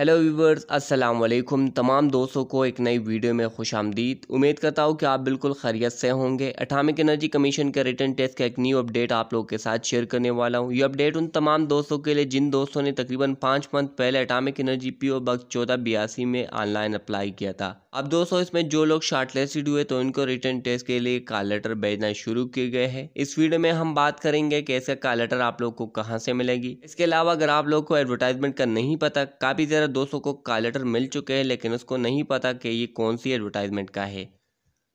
hello viewers अस्सलाम वालेकुम तमाम दोस्तों को एक नई वीडियो में खुश आमदीद उम्मीद करता हूँ कि आप बिल्कुल खैरियत से होंगे अटामिक एनर्जी कमीशन के रिटर्न टेस्ट का एक न्यू अपडेट आप लोगों के साथ शेयर करने वाला हूँ ये अपडेट उन तमाम दोस्तों के लिए जिन दोस्तों ने तकरीबन पाँच मंथ पहले अटामिक एनर्जी पी ओ बग चौदह बयासी में ऑनलाइन अप्लाई किया था अब दोस्तों इसमें जो लोग शार्टलिस्टेड हुए तो इनको रिटर्न टेस्ट के लिए कॉल लेटर भेजना शुरू किए गए हैं इस वीडियो में हम बात करेंगे कि इसका कॉल लेटर आप लोग को कहाँ से मिलेगी इसके अलावा अगर आप लोग को एडवर्टाइजमेंट का नहीं पता काफ़ी ज़रा दो सौ को कालेटर मिल चुके हैं लेकिन उसको नहीं पता कि ये कौन सी एडवर्टाइजमेंट का है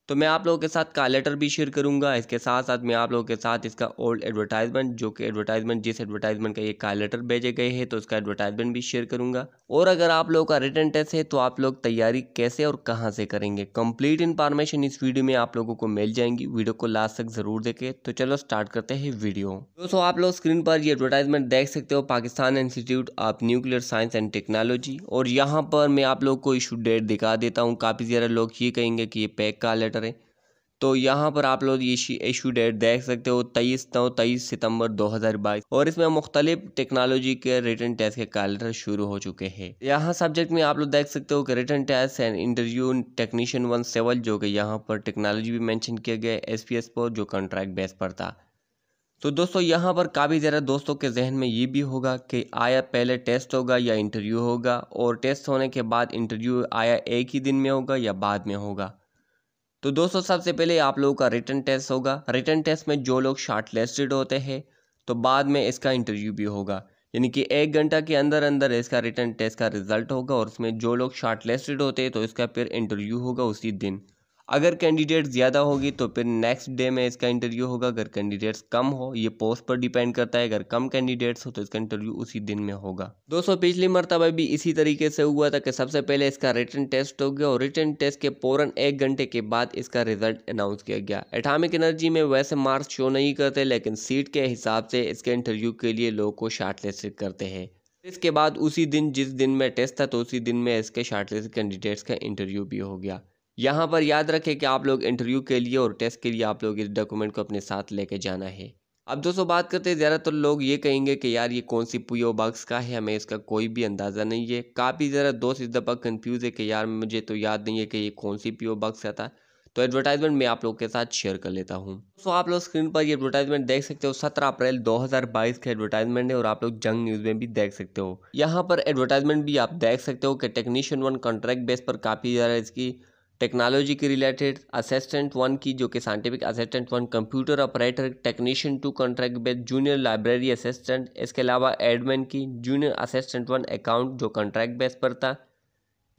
तो मैं आप लोगों के साथ का लेटर भी शेयर करूंगा इसके साथ साथ मैं आप लोगों के साथ इसका ओल्ड एडवर्टाइजमेंट जो कि एडवर्टाइजमेंट जिस एडवर्टाइजमेंट का ये का लेटर भेजे गए हैं तो उसका एडवर्टाइजमेंट भी शेयर करूंगा और अगर आप लोगों का रिटर्न टेस्ट है तो आप लोग तैयारी कैसे और कहाँ से करेंगे कम्प्लीट इन्फॉर्मेशन इस वीडियो में आप लोगों को मिल जाएंगी वीडियो को लास्ट तक जरूर देखे तो चलो स्टार्ट करते हैं वीडियो दोस्तों आप लोग स्क्रीन पर ये एडवर्टाइजमेंट देख सकते हो Pakistan Institute of Nuclear Science and Technology और यहाँ पर मैं आप लोग को इशू डेट दिखा देता हूँ काफ़ी ज़्यादा लोग ये कहेंगे कि ये पैक का लेटर है तो यहाँ पर आप लोग ये इशू डेट देख सकते हो तेईस नौ तेईस सितंबर 2022 और इसमें मुख्तलिफ टेक्नोलॉजी के रिटर्न टेस्ट के कैलेंडर शुरू हो चुके हैं यहाँ सब्जेक्ट में आप लोग देख सकते हो कि return test and interview technician one सेवल जो कि यहाँ पर टेक्नोलॉजी भी मैंशन किया गया एस पी एस पर जो कॉन्ट्रैक्ट बेस पर था तो दोस्तों यहाँ पर काफ़ी ज़्यादा दोस्तों के जहन में ये भी होगा कि आया पहले टेस्ट होगा या इंटरव्यू होगा और टेस्ट होने के बाद इंटरव्यू आया एक ही दिन में होगा या बाद में होगा तो दोस्तों सबसे पहले आप लोगों का रिटर्न टेस्ट होगा रिटर्न टेस्ट में जो लोग शार्ट लिस्टेड होते हैं तो बाद में इसका इंटरव्यू भी होगा यानी कि एक घंटा के अंदर अंदर इसका रिटर्न टेस्ट का रिजल्ट होगा और उसमें जो लोग शार्ट लिस्टेड होते हैं तो इसका फिर इंटरव्यू होगा उसी दिन अगर कैंडिडेट ज़्यादा होगी तो फिर नेक्स्ट डे में इसका इंटरव्यू होगा अगर कैंडिडेट्स कम हो ये पोस्ट पर डिपेंड करता है अगर कम कैंडिडेट्स हो तो इसका इंटरव्यू उसी दिन में होगा दोस्तों पिछली मरतबा भी इसी तरीके से हुआ था कि सबसे पहले इसका रिटर्न टेस्ट हो गया और रिटर्न टेस्ट के फ़ौरन एक घंटे के बाद इसका रिजल्ट अनाउंस किया गया एटामिक एनर्जी में वैसे मार्क्स शो नहीं करते लेकिन सीट के हिसाब से इसके इंटरव्यू के लिए लोग को शार्टलिस्ट करते हैं इसके बाद उसी दिन जिस दिन में टेस्ट था तो उसी दिन में इसके शार्टलिस्ट कैंडिडेट्स का इंटरव्यू भी हो गया यहाँ पर याद रखें कि आप लोग इंटरव्यू के लिए और टेस्ट के लिए आप लोग इस डॉक्यूमेंट को अपने साथ लेके जाना है अब दोस्तों बात करते हैं ज़्यादातर तो लोग ये कहेंगे कि यार ये कौन सी पीओ बॉक्स का है हमें इसका कोई भी अंदाज़ा नहीं है काफ़ी ज़रा दोस्त इस दफ़ा कन्फ्यूज है कि यार मुझे तो याद नहीं है कि ये कौन सी पीओ बॉक्स का था तो एडवर्टाइजमेंट मैं आप लोग के साथ शेयर कर लेता हूँ तो आप लोग स्क्रीन पर ये एडवर्टाइजमेंट देख सकते हो 17 अप्रैल 2022 के एडवर्टाइजमेंट है और आप लोग जंग न्यूज़ में भी देख सकते हो यहाँ पर एडवर्टाइजमेंट भी आप देख सकते हो कि टेक्नीशियन वन कॉन्ट्रैक्ट बेस पर काफ़ी ज़्यादा इसकी टेक्नोलॉजी के रिलेटेड असिस्टेंट वन की जो कि scientific assistant one computer operator technician two contract based junior library assistant इसके अलावा एडमिन की जूनियर असिस्टेंट वन अकाउंट जो कॉन्ट्रैक्ट बेस पर था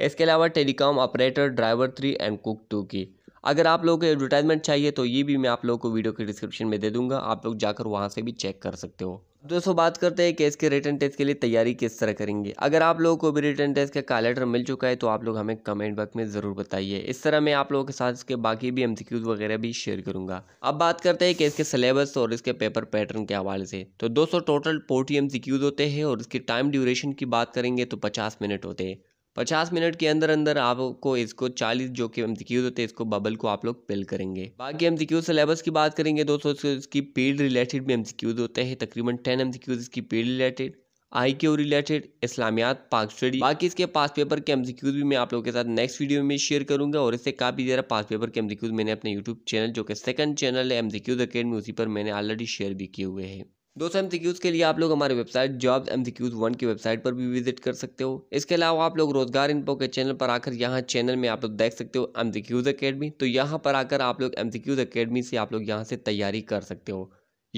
इसके अलावा telecom operator driver three and cook two की अगर आप लोगों को एडवर्टाइजमेंट चाहिए तो ये भी मैं आप लोगों को वीडियो के डिस्क्रिप्शन में दे दूंगा आप लोग जाकर वहाँ से भी चेक कर सकते हो दोस्तों बात करते हैं केस के रिटर्न टेस्ट के लिए तैयारी किस तरह करेंगे अगर आप लोगों को भी रिटर्न टेस्ट का का लेटर मिल चुका है तो आप लोग हमें कमेंट बॉक्स में ज़रूर बताइए इस तरह मैं आप लोगों के साथ इसके बाकी भी एमसीक्यूज वगैरह भी शेयर करूंगा अब बात करते हैं केस के सिलेबस और इसके पेपर पैटर्न के हवाले से तो दोस्तों टोटल फोर्टी एम होते हैं और इसके टाइम ड्यूरेशन की बात करेंगे तो पचास मिनट होते हैं पचास मिनट के अंदर अंदर आपको इसको चालीस जो कि एम होते हैं इसको बबल को आप लोग फिल करेंगे बाकी एम सिलेबस की बात करेंगे दोस्तों इसकी पेड रिलेटेड भी एम होते हैं तकरीबन टेन एम इसकी पेड रिलेटेड आई क्यू रिलेटेड इस्लामियात पाक स्टडी बाकी इसके पास पेपर के एमसीक्यूज भी मैं आप लोगों के साथ नेक्स्ट वीडियो में शेयर करूंगा और इससे काफ़ी ज़रा पास पेपर के एमसीक्यूज मैंने अपने यूट्यूब चैनल जो कि सेकंड चैनल है एमसीक्यूज अकेडमी उसी पर मैंने ऑलरेडी शेयर भी किए हुए हैं दोस्तों एम के लिए आप लोग हमारे वेबसाइट जॉब एम वन की वेबसाइट पर भी विजिट कर सकते हो इसके अलावा आप लोग रोजगार इनपो के चैनल पर आकर यहाँ चैनल में आप लोग देख सकते हो एम अकेडमी तो यहाँ पर आकर आप लोग एम अकेडमी से आप लोग यहाँ से तैयारी कर सकते हो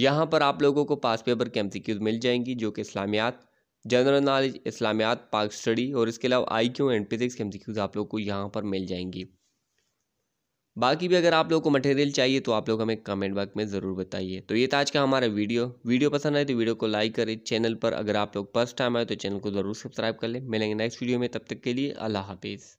यहाँ पर आप लोगों को पास पेपर के एम मिल जाएंगी जो कि इस्लामियात जनरल नॉलेज इस्लामियात पाक स्टडी और इसके अलावा आई क्यू एंड फिजिक्स के एम आप लोग को यहाँ पर मिल जाएंगी बाकी भी अगर आप लोगों को मटेरियल चाहिए तो आप लोग हमें कमेंट बॉक्स में ज़रूर बताइए तो ये था आज का हमारा वीडियो वीडियो पसंद आए तो वीडियो को लाइक करें चैनल पर अगर आप लोग फर्स्ट टाइम आए तो चैनल को ज़रूर सब्सक्राइब कर लें मिलेंगे नेक्स्ट वीडियो में तब तक के लिए अल्लाह हाफिज़